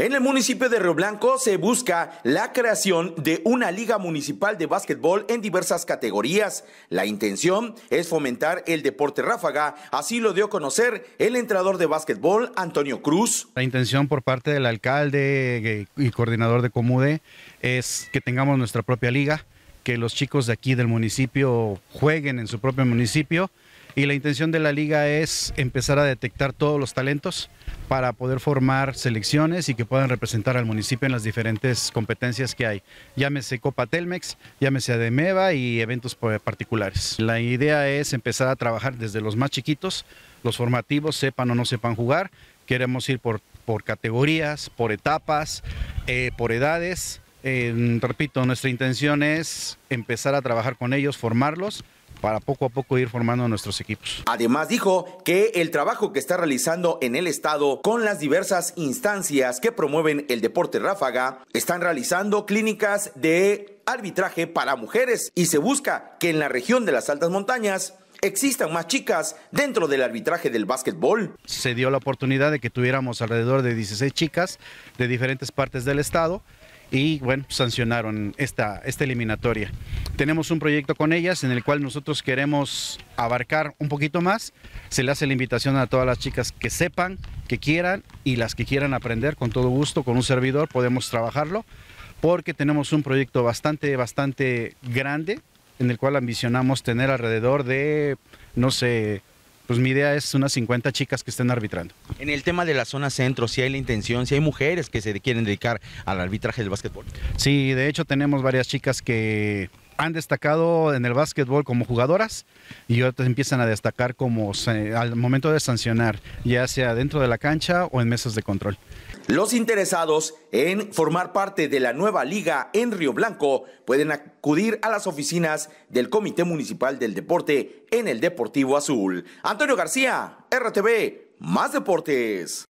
En el municipio de Río Blanco se busca la creación de una liga municipal de básquetbol en diversas categorías. La intención es fomentar el deporte ráfaga, así lo dio a conocer el entrenador de básquetbol Antonio Cruz. La intención por parte del alcalde eh, y coordinador de Comude es que tengamos nuestra propia liga, que los chicos de aquí del municipio jueguen en su propio municipio y la intención de la liga es empezar a detectar todos los talentos para poder formar selecciones y que puedan representar al municipio en las diferentes competencias que hay. Llámese Copa Telmex, llámese Ademeva y eventos particulares. La idea es empezar a trabajar desde los más chiquitos, los formativos, sepan o no sepan jugar. Queremos ir por, categorías, por etapas, eh, por edades. repito, nuestra intención es empezar a trabajar con ellos, formarlos para poco a poco ir formando nuestros equipos. Además dijo que el trabajo que está realizando en el estado con las diversas instancias que promueven el deporte ráfaga están realizando clínicas de arbitraje para mujeres y se busca que en la región de las altas montañas existan más chicas dentro del arbitraje del básquetbol. Se dio la oportunidad de que tuviéramos alrededor de 16 chicas de diferentes partes del estado y bueno, sancionaron esta, esta eliminatoria. Tenemos un proyecto con ellas en el cual nosotros queremos abarcar un poquito más. Se le hace la invitación a todas las chicas que sepan, que quieran y las que quieran aprender con todo gusto, con un servidor podemos trabajarlo porque tenemos un proyecto bastante, bastante grande en el cual ambicionamos tener alrededor de, no sé, pues mi idea es unas 50 chicas que estén arbitrando. En el tema de la zona centro, si hay la intención, si hay mujeres que se quieren dedicar al arbitraje del básquetbol. Sí, de hecho tenemos varias chicas que han destacado en el básquetbol como jugadoras y otras empiezan a destacar como al momento de sancionar, ya sea dentro de la cancha o en mesas de control. Los interesados en formar parte de la nueva liga en Río Blanco pueden acudir a las oficinas del Comité Municipal del Deporte en el Deportivo Azul. Antonio García, RTV, más deportes.